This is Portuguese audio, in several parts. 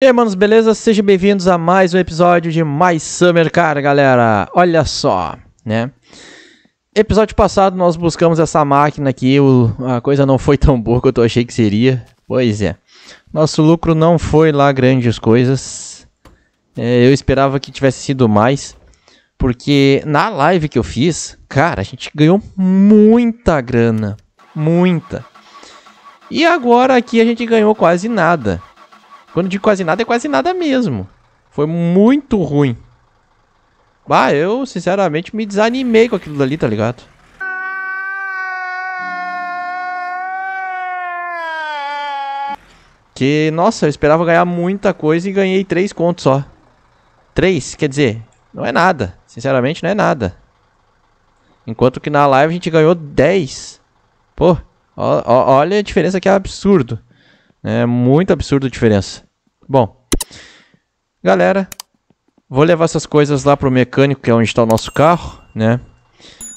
E aí, manos, beleza? Sejam bem-vindos a mais um episódio de Mais Summer Car, galera. Olha só, né? Episódio passado nós buscamos essa máquina aqui, o, a coisa não foi tão boa quanto eu achei que seria. Pois é. Nosso lucro não foi lá grandes coisas. É, eu esperava que tivesse sido mais. Porque na live que eu fiz, cara, a gente ganhou muita grana. Muita. E agora aqui a gente ganhou quase nada. Quando de quase nada, é quase nada mesmo. Foi muito ruim. Ah, eu sinceramente me desanimei com aquilo dali, tá ligado? Que, nossa, eu esperava ganhar muita coisa e ganhei três contos só. Três, quer dizer, não é nada. Sinceramente, não é nada. Enquanto que na live a gente ganhou 10. Pô, ó, ó, olha a diferença que é absurdo. É muito absurdo a diferença. Bom, galera, vou levar essas coisas lá pro mecânico, que é onde está o nosso carro, né?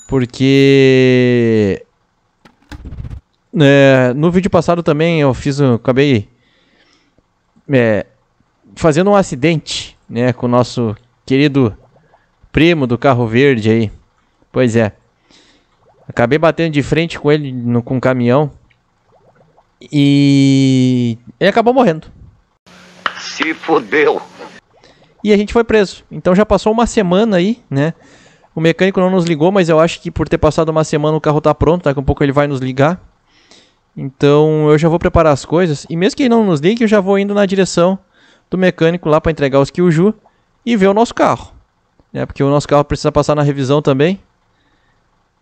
Porque é, no vídeo passado também eu fiz, eu acabei é, fazendo um acidente, né, com o nosso querido primo do carro verde aí. Pois é. Acabei batendo de frente com ele no, com o caminhão. E ele acabou morrendo. Se fodeu. E a gente foi preso. Então já passou uma semana aí, né? O mecânico não nos ligou, mas eu acho que por ter passado uma semana o carro tá pronto, daqui a pouco ele vai nos ligar. Então eu já vou preparar as coisas. E mesmo que ele não nos ligue, eu já vou indo na direção do mecânico lá para entregar os Kyuju e ver o nosso carro. É, porque o nosso carro precisa passar na revisão também.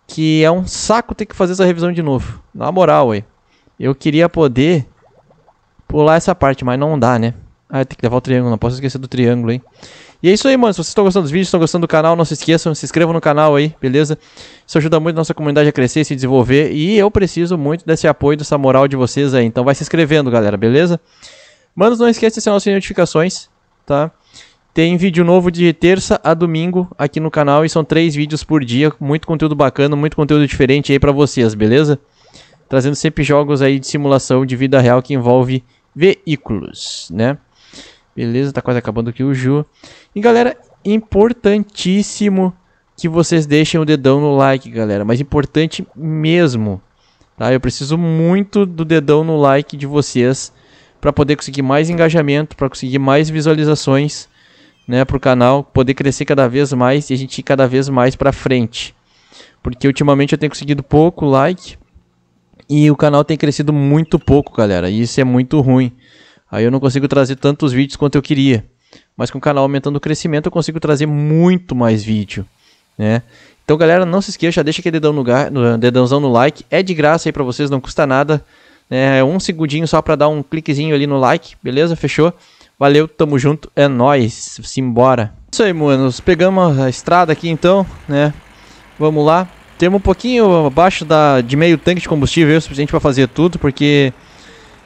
Que é um saco ter que fazer essa revisão de novo. Na moral, ué. Eu queria poder pular essa parte, mas não dá, né? Ah, tem que levar o triângulo, não posso esquecer do triângulo, hein? E é isso aí, mano. Se vocês estão gostando dos vídeos, estão gostando do canal, não se esqueçam, se inscrevam no canal aí, beleza? Isso ajuda muito a nossa comunidade a crescer, e se desenvolver. E eu preciso muito desse apoio, dessa moral de vocês aí. Então vai se inscrevendo, galera, beleza? Manos, não esqueça de acionar as notificações, tá? Tem vídeo novo de terça a domingo aqui no canal e são três vídeos por dia. Muito conteúdo bacana, muito conteúdo diferente aí pra vocês, beleza? Trazendo sempre jogos aí de simulação de vida real que envolve veículos, né? Beleza, tá quase acabando aqui o Ju. E galera, importantíssimo que vocês deixem o dedão no like, galera. Mas importante mesmo, tá? Eu preciso muito do dedão no like de vocês para poder conseguir mais engajamento, para conseguir mais visualizações, né, pro canal, poder crescer cada vez mais e a gente ir cada vez mais para frente. Porque ultimamente eu tenho conseguido pouco like e o canal tem crescido muito pouco, galera. E isso é muito ruim. Aí eu não consigo trazer tantos vídeos quanto eu queria. Mas com o canal aumentando o crescimento, eu consigo trazer muito mais vídeo, né? Então, galera, não se esqueça, deixa aquele dedão no, no, dedãozão no like. É de graça aí para vocês, não custa nada. Né? É um segundinho só para dar um cliquezinho ali no like, beleza? Fechou? Valeu, tamo junto, é nóis, simbora. É isso aí, manos, pegamos a estrada aqui então, né? Vamos lá. Temos um pouquinho abaixo da, de meio tanque de combustível, é o suficiente para fazer tudo, porque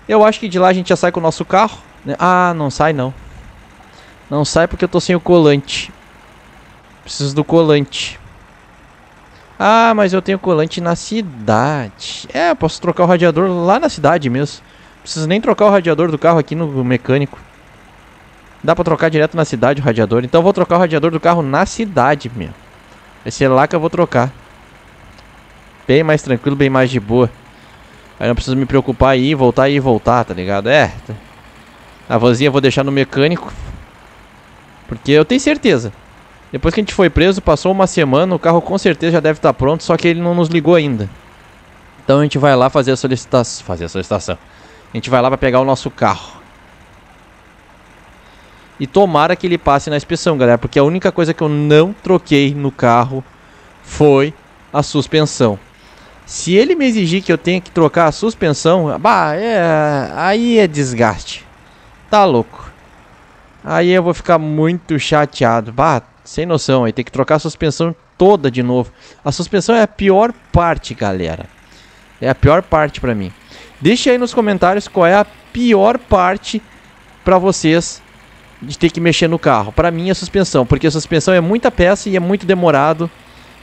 eu acho que de lá a gente já sai com o nosso carro. Né? Ah, não sai não. Não sai porque eu tô sem o colante. Preciso do colante. Ah, mas eu tenho colante na cidade. É, posso trocar o radiador lá na cidade mesmo. Preciso nem trocar o radiador do carro aqui no mecânico. Dá pra trocar direto na cidade o radiador. Então eu vou trocar o radiador do carro na cidade mesmo. Vai ser é lá que eu vou trocar. Bem mais tranquilo, bem mais de boa. Aí não preciso me preocupar aí, ir, voltar e voltar, tá ligado? É. A vozinha eu vou deixar no mecânico. Porque eu tenho certeza. Depois que a gente foi preso, passou uma semana, o carro com certeza já deve estar tá pronto, só que ele não nos ligou ainda. Então a gente vai lá fazer a solicitação. Fazer a solicitação. A gente vai lá para pegar o nosso carro. E tomara que ele passe na inspeção, galera. Porque a única coisa que eu não troquei no carro foi a suspensão. Se ele me exigir que eu tenha que trocar a suspensão, bah, é, aí é desgaste. Tá louco. Aí eu vou ficar muito chateado. Bah, sem noção, aí tem que trocar a suspensão toda de novo. A suspensão é a pior parte, galera. É a pior parte para mim. Deixe aí nos comentários qual é a pior parte para vocês de ter que mexer no carro. Para mim é a suspensão, porque a suspensão é muita peça e é muito demorado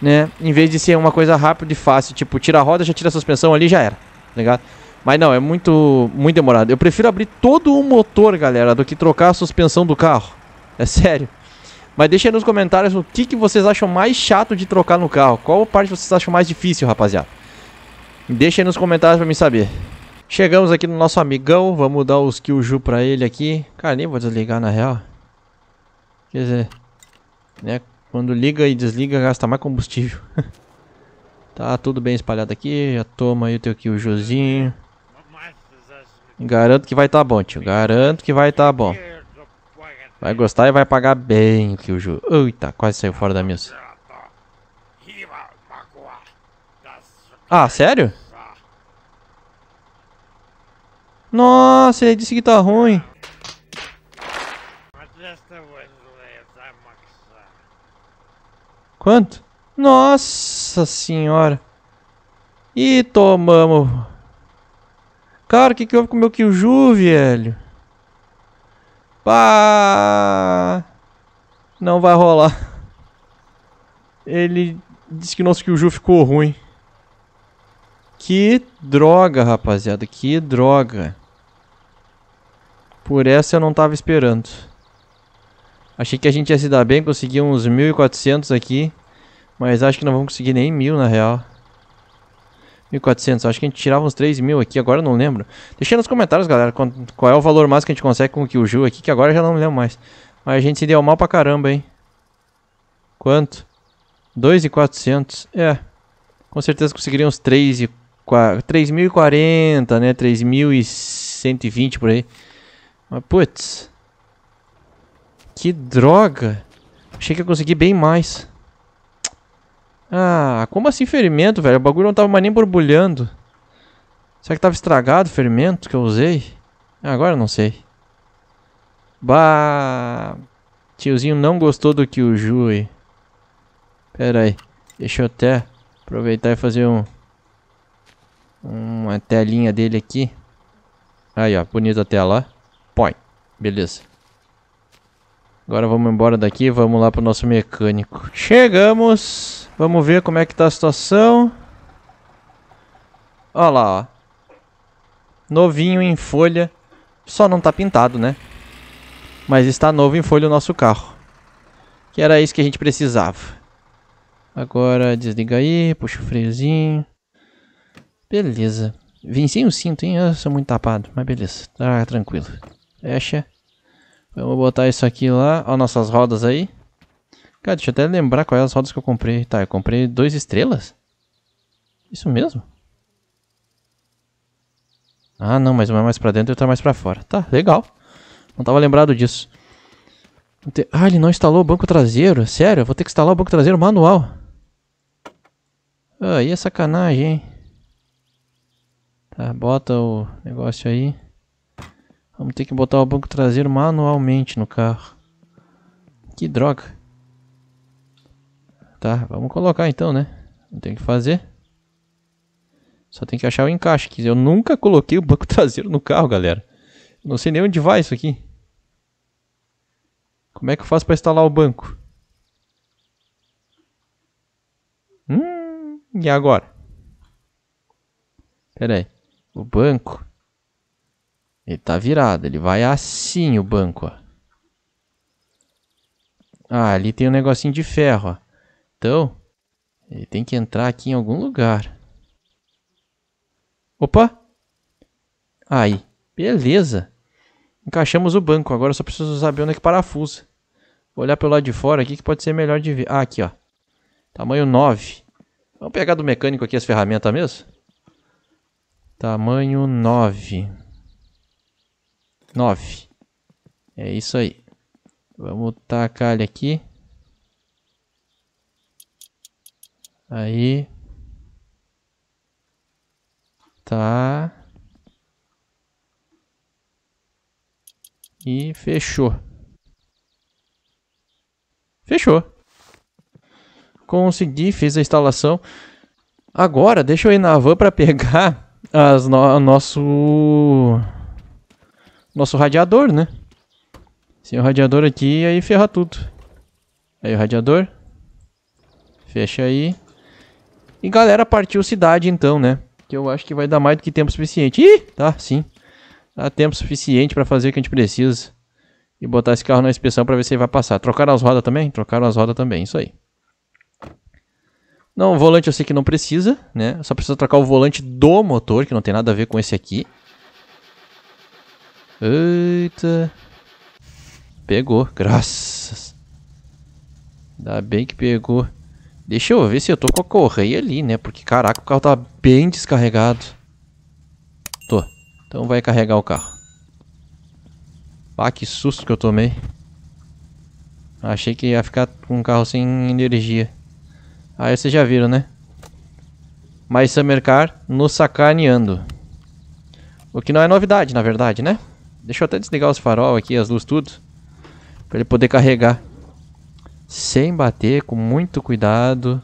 né? Em vez de ser uma coisa rápida e fácil, tipo, tira a roda, já tira a suspensão ali, já era, tá ligado? Mas não, é muito, muito demorado. Eu prefiro abrir todo o motor, galera, do que trocar a suspensão do carro. É sério. Mas deixa aí nos comentários o que, que vocês acham mais chato de trocar no carro. Qual parte vocês acham mais difícil, rapaziada? Deixa aí nos comentários pra mim saber. Chegamos aqui no nosso amigão. Vamos dar os Kyuju pra ele aqui. Cara, nem vou desligar na real. Quer dizer... Né? Quando liga e desliga, gasta mais combustível. tá tudo bem espalhado aqui. Já toma aí o teu Killjozinho. Garanto que vai tá bom, tio. Garanto que vai tá bom. Vai gostar e vai pagar bem o Killjo. Eita, quase saiu fora da mesa. Ah, sério? Nossa, ele disse que tá ruim. Quanto? Nossa senhora. E tomamos. Cara, o que, que houve com o meu Kyuju, velho? Pá! Não vai rolar. Ele disse que nosso Kyuju ficou ruim. Que droga, rapaziada. Que droga. Por essa eu não tava esperando. Achei que a gente ia se dar bem, conseguir uns 1.400 aqui. Mas acho que não vamos conseguir nem 1.000 na real. 1.400, acho que a gente tirava uns 3.000 aqui, agora eu não lembro. Deixa nos comentários, galera, qual é o valor máximo que a gente consegue com o Kyuju aqui, que agora eu já não lembro mais. Mas a gente se deu mal pra caramba, hein. Quanto? 2.400, é. Com certeza conseguiria uns 3.040, né, 3.120 por aí. Mas, putz... Que droga. Achei que ia conseguir bem mais. Ah, como assim ferimento, velho? O bagulho não tava mais nem borbulhando. Será que tava estragado o fermento que eu usei? Ah, agora agora não sei. Bah... Tiozinho não gostou do que o Jui. Pera aí. Deixa eu até aproveitar e fazer um... Uma telinha dele aqui. Aí, ó. Bonita a tela, ó. Põe. Beleza. Agora vamos embora daqui, vamos lá pro nosso mecânico. Chegamos. Vamos ver como é que tá a situação. Olha lá, ó. Novinho em folha. Só não tá pintado, né? Mas está novo em folha o nosso carro. Que era isso que a gente precisava. Agora desliga aí, puxa o freiozinho. Beleza. sem o cinto, hein? Eu sou muito tapado, mas beleza. Tá tranquilo. Fecha vou botar isso aqui lá. Ó, nossas rodas aí. Cara, deixa eu até lembrar quais é as rodas que eu comprei. Tá, eu comprei dois estrelas? Isso mesmo? Ah, não, mas uma é mais pra dentro e outra mais pra fora. Tá, legal. Não tava lembrado disso. Ah, ele não instalou o banco traseiro. Sério, eu vou ter que instalar o banco traseiro manual. Aí ah, é sacanagem, hein? Tá, bota o negócio aí. Vamos ter que botar o banco traseiro manualmente no carro. Que droga. Tá, vamos colocar então, né? Não tem que fazer. Só tem que achar o encaixe. Que eu nunca coloquei o banco traseiro no carro, galera. Não sei nem onde vai isso aqui. Como é que eu faço para instalar o banco? Hum, e agora? Pera aí. O banco. Ele tá virado. Ele vai assim o banco, ó. Ah, ali tem um negocinho de ferro, ó. Então, ele tem que entrar aqui em algum lugar. Opa! Aí, beleza. Encaixamos o banco. Agora só preciso saber onde é que parafusa. Vou olhar pelo lado de fora aqui que pode ser melhor de ver. Ah, aqui, ó. Tamanho 9. Vamos pegar do mecânico aqui as ferramentas mesmo? Tamanho 9. 9. É isso aí. Vamos tacar ele aqui. Aí. Tá. E fechou. Fechou. Consegui, fiz a instalação. Agora, deixa eu ir na van para pegar as no nosso nosso radiador, né? Sem o radiador aqui, aí ferra tudo. Aí o radiador. Fecha aí. E galera, partiu cidade então, né? Que eu acho que vai dar mais do que tempo suficiente. Ih, tá, sim. Dá tempo suficiente pra fazer o que a gente precisa. E botar esse carro na inspeção pra ver se ele vai passar. Trocaram as rodas também? Trocaram as rodas também, isso aí. Não, o volante eu sei que não precisa, né? Só precisa trocar o volante do motor, que não tem nada a ver com esse aqui. Eita. Pegou, graças. Ainda bem que pegou. Deixa eu ver se eu tô com a correia ali, né? Porque, caraca, o carro tá bem descarregado. Tô. Então vai carregar o carro. Pá, que susto que eu tomei. Achei que ia ficar com um carro sem energia. Aí ah, vocês já viram, né? Mas Summer Car nos sacaneando. O que não é novidade, na verdade, né? Deixa eu até desligar os farol aqui, as luzes tudo. Pra ele poder carregar. Sem bater, com muito cuidado.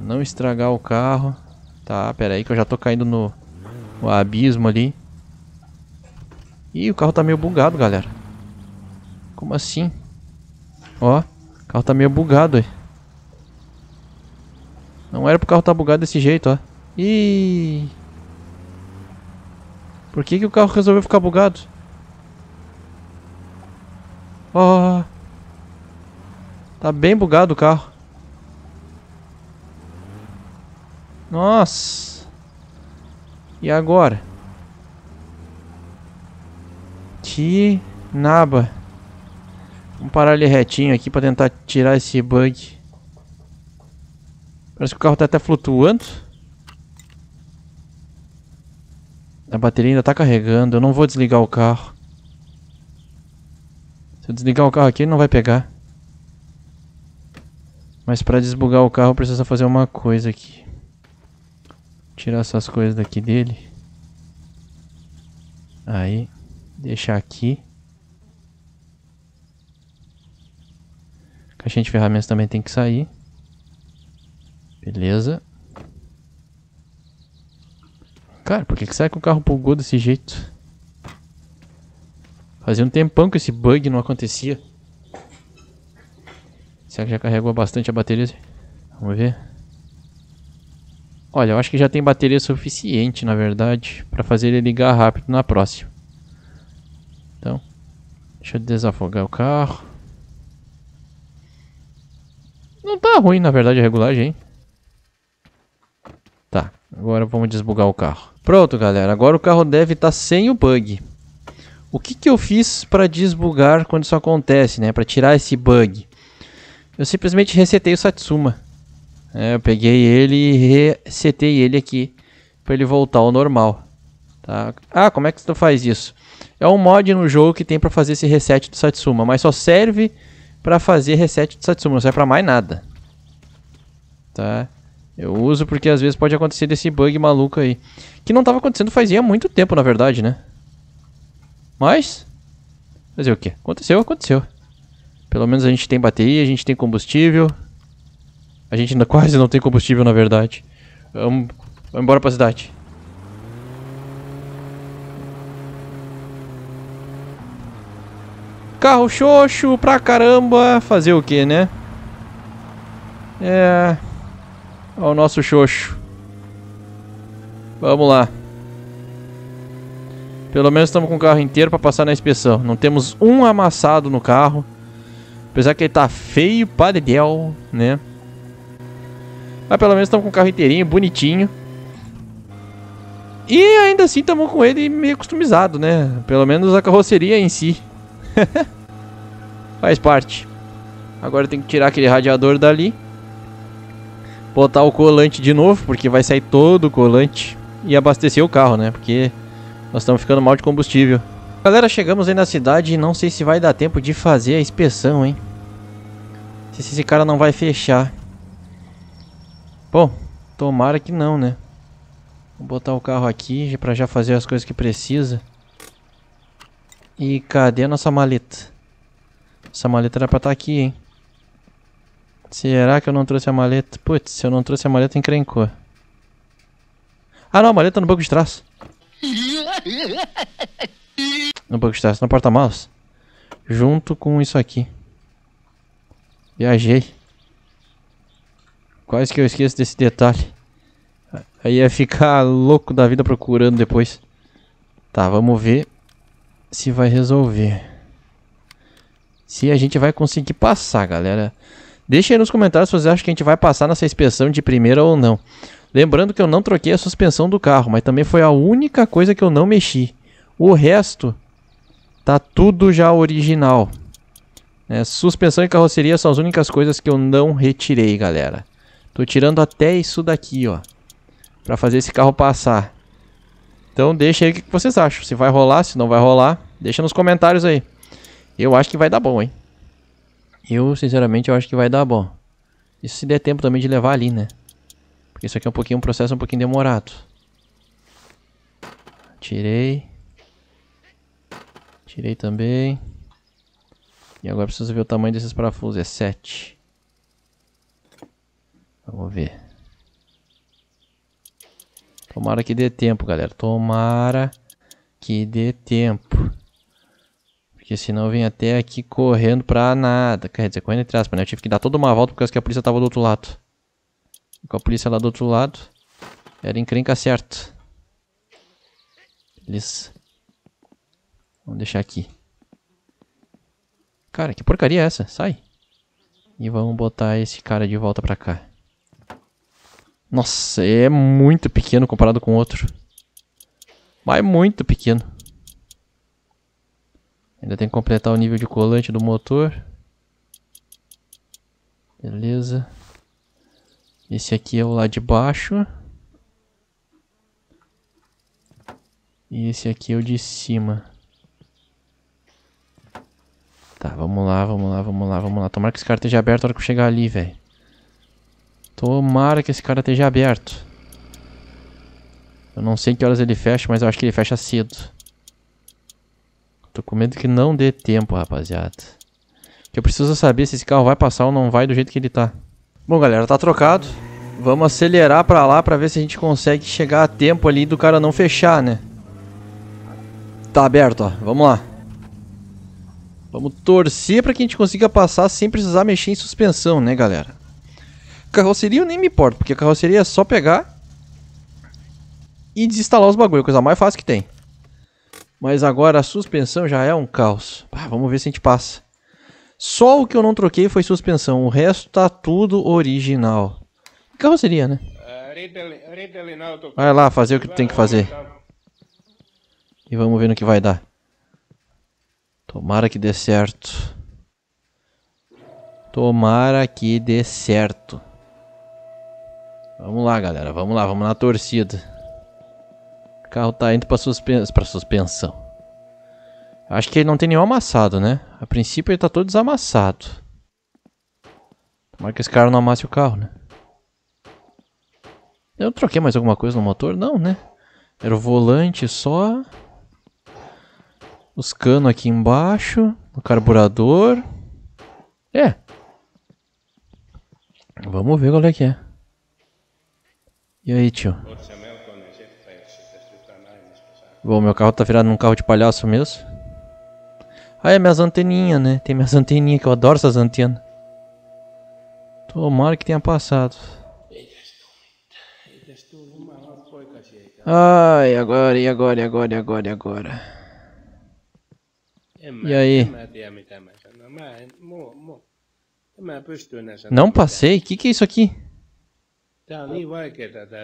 Não estragar o carro. Tá, pera aí que eu já tô caindo no, no abismo ali. Ih, o carro tá meio bugado, galera. Como assim? Ó, o carro tá meio bugado, aí. Não era pro carro estar tá bugado desse jeito, ó. Ih... Por que, que o carro resolveu ficar bugado? Oh. Tá bem bugado o carro. Nossa. E agora? Que naba. Vamos parar ele retinho aqui pra tentar tirar esse bug. Parece que o carro tá até flutuando. A bateria ainda tá carregando. Eu não vou desligar o carro. Se eu desligar o carro aqui, ele não vai pegar. Mas pra desbugar o carro, precisa fazer uma coisa aqui. Tirar essas coisas daqui dele. Aí. Deixar aqui. Caixinha de ferramentas também tem que sair. Beleza. Cara, por que, que será que o carro bugou desse jeito? Fazia um tempão que esse bug não acontecia. Será que já carregou bastante a bateria? Vamos ver. Olha, eu acho que já tem bateria suficiente, na verdade, para fazer ele ligar rápido na próxima. Então, deixa eu desafogar o carro. Não tá ruim, na verdade, a regulagem, hein? Tá, agora vamos desbugar o carro. Pronto, galera. Agora o carro deve estar tá sem o bug. O que, que eu fiz para desbugar quando isso acontece, né? Para tirar esse bug. Eu simplesmente resetei o Satsuma. É, eu peguei ele e resetei ele aqui para ele voltar ao normal. Tá? Ah, como é que tu faz isso? É um mod no jogo que tem para fazer esse reset do Satsuma, mas só serve para fazer reset do Satsuma, não serve para mais nada. Tá? Eu uso porque às vezes pode acontecer desse bug maluco aí. Que não estava acontecendo fazia muito tempo, na verdade, né? Mas... Fazer o que? Aconteceu, aconteceu. Pelo menos a gente tem bateria, a gente tem combustível. A gente ainda quase não tem combustível, na verdade. Vamos, vamos embora pra cidade. Carro xoxo pra caramba. Fazer o que, né? É ao nosso Xoxo. Vamos lá. Pelo menos estamos com o carro inteiro para passar na inspeção. Não temos um amassado no carro. Apesar que ele tá feio para né? Mas pelo menos estamos com o carro inteirinho, bonitinho. E ainda assim estamos com ele meio customizado, né? Pelo menos a carroceria em si. Faz parte. Agora tem que tirar aquele radiador dali botar o colante de novo, porque vai sair todo o colante e abastecer o carro, né? Porque nós estamos ficando mal de combustível. Galera, chegamos aí na cidade e não sei se vai dar tempo de fazer a inspeção, hein? se esse cara não vai fechar. Bom, tomara que não, né? Vou botar o carro aqui para já fazer as coisas que precisa. E cadê a nossa maleta? Essa maleta era pra estar tá aqui, hein? Será que eu não trouxe a maleta? Putz, se eu não trouxe a maleta, encrencou. Ah não, a maleta no banco de trás. No banco de trás, no porta-malas. Junto com isso aqui. Viajei. Quase que eu esqueço desse detalhe. Aí ia ficar louco da vida procurando depois. Tá, vamos ver se vai resolver. Se a gente vai conseguir passar, galera. Deixe aí nos comentários se vocês acham que a gente vai passar nessa inspeção de primeira ou não. Lembrando que eu não troquei a suspensão do carro, mas também foi a única coisa que eu não mexi. O resto tá tudo já original. É, suspensão e carroceria são as únicas coisas que eu não retirei, galera. Tô tirando até isso daqui, ó. Pra fazer esse carro passar. Então deixa aí o que vocês acham. Se vai rolar, se não vai rolar. Deixa nos comentários aí. Eu acho que vai dar bom, hein. Eu, sinceramente, eu acho que vai dar bom. Isso se der tempo também de levar ali, né? Porque isso aqui é um pouquinho um processo um pouquinho demorado. Tirei. Tirei também. E agora preciso ver o tamanho desses parafusos. É 7. Vamos ver. Tomara que dê tempo, galera. Tomara que dê tempo. Porque senão vem até aqui correndo pra nada. Quer dizer, correndo entre aspas, né? Eu tive que dar toda uma volta porque causa que a polícia tava do outro lado. com a polícia lá do outro lado, era encrenca certo. Beleza. Vamos deixar aqui. Cara, que porcaria é essa? Sai. E vamos botar esse cara de volta pra cá. Nossa, é muito pequeno comparado com o outro. Mas é muito pequeno. Ainda tem que completar o nível de colante do motor. Beleza. Esse aqui é o lá de baixo. E esse aqui é o de cima. Tá, vamos lá, vamos lá, vamos lá, vamos lá. Tomara que esse cara esteja aberto na hora que eu chegar ali, velho. Tomara que esse cara esteja aberto. Eu não sei que horas ele fecha, mas eu acho que ele fecha cedo. Tô com medo que não dê tempo, rapaziada. Que eu preciso saber se esse carro vai passar ou não vai do jeito que ele tá. Bom, galera, tá trocado. Vamos acelerar pra lá pra ver se a gente consegue chegar a tempo ali do cara não fechar, né? Tá aberto, ó. Vamos lá. Vamos torcer pra que a gente consiga passar sem precisar mexer em suspensão, né, galera? Carroceria eu nem me importo, porque a carroceria é só pegar e desinstalar os bagulho, coisa mais fácil que tem. Mas agora a suspensão já é um caos. Ah, vamos ver se a gente passa. Só o que eu não troquei foi suspensão. O resto tá tudo original. Que Carroceria, né? É, vai lá fazer o que tem que fazer. Tá e vamos ver no que vai dar. Tomara que dê certo. Tomara que dê certo. Vamos lá, galera. Vamos lá, vamos na torcida carro tá indo pra, suspen pra suspensão. Acho que ele não tem nenhum amassado, né? A princípio ele tá todo desamassado. Tomara que esse cara não amasse o carro, né? Eu troquei mais alguma coisa no motor? Não, né? Era o volante só. Os canos aqui embaixo. O carburador. É. Vamos ver qual é que é. E aí, tio? Bom, meu carro tá virado num carro de palhaço mesmo. Ah, é minhas anteninhas, né? Tem minhas anteninhas, que eu adoro essas antenas. Tomara que tenha passado. Ai, agora, e agora, e agora, e agora, e agora? E aí? Não passei? O que, que é isso aqui? Tá, tá, tá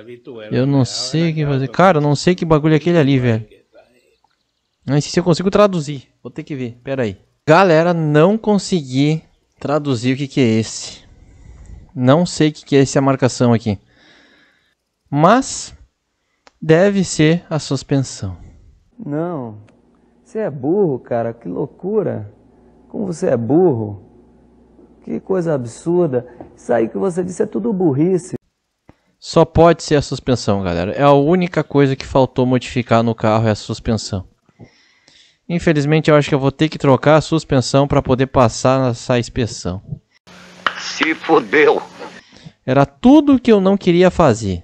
eu não né? sei o que fazer. Cara, eu não sei que bagulho é aquele ali, velho. Não sei se eu consigo traduzir. Vou ter que ver. Pera aí. Galera, não consegui traduzir o que, que é esse. Não sei o que, que é essa marcação aqui. Mas deve ser a suspensão. Não. Você é burro, cara. Que loucura. Como você é burro. Que coisa absurda. Isso aí que você disse é tudo burrice. Só pode ser a suspensão, galera. É a única coisa que faltou modificar no carro é a suspensão. Infelizmente, eu acho que eu vou ter que trocar a suspensão para poder passar nessa inspeção. Se fodeu. Era tudo que eu não queria fazer.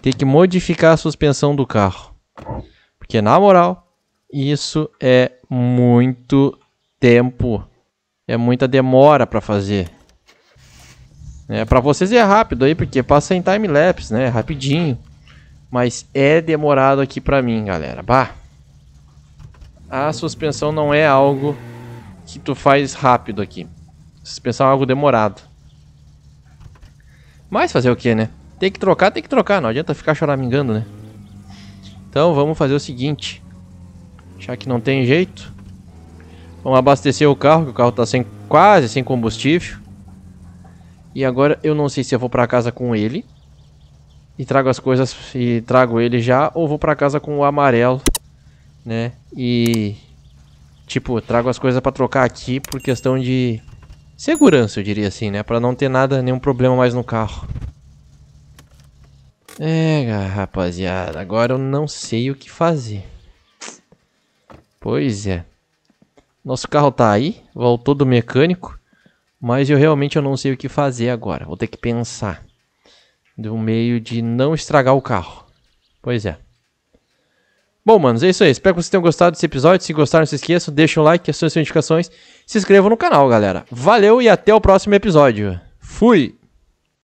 Ter que modificar a suspensão do carro. Porque na moral, isso é muito tempo. É muita demora para fazer. É, para vocês é rápido aí, porque passa em time-lapse, né? Rapidinho. Mas é demorado aqui pra mim, galera. Bah! A suspensão não é algo que tu faz rápido aqui. Suspensão é algo demorado. Mas fazer o que, né? Tem que trocar, tem que trocar. Não adianta ficar choramingando, né? Então vamos fazer o seguinte. Já que não tem jeito. Vamos abastecer o carro, que o carro tá sem, quase sem combustível. E agora eu não sei se eu vou para casa com ele. E trago as coisas e trago ele já. Ou vou para casa com o amarelo. Né? E... Tipo, trago as coisas para trocar aqui por questão de segurança, eu diria assim, né? Para não ter nada, nenhum problema mais no carro. É, rapaziada, agora eu não sei o que fazer. Pois é. Nosso carro tá aí, voltou do mecânico. Mas eu realmente eu não sei o que fazer agora. Vou ter que pensar de um meio de não estragar o carro. Pois é. Bom, manos, é isso aí. Espero que vocês tenham gostado desse episódio. Se gostaram, não se esqueçam. Deixem um like, as suas notificações, Se inscrevam no canal, galera. Valeu e até o próximo episódio. Fui!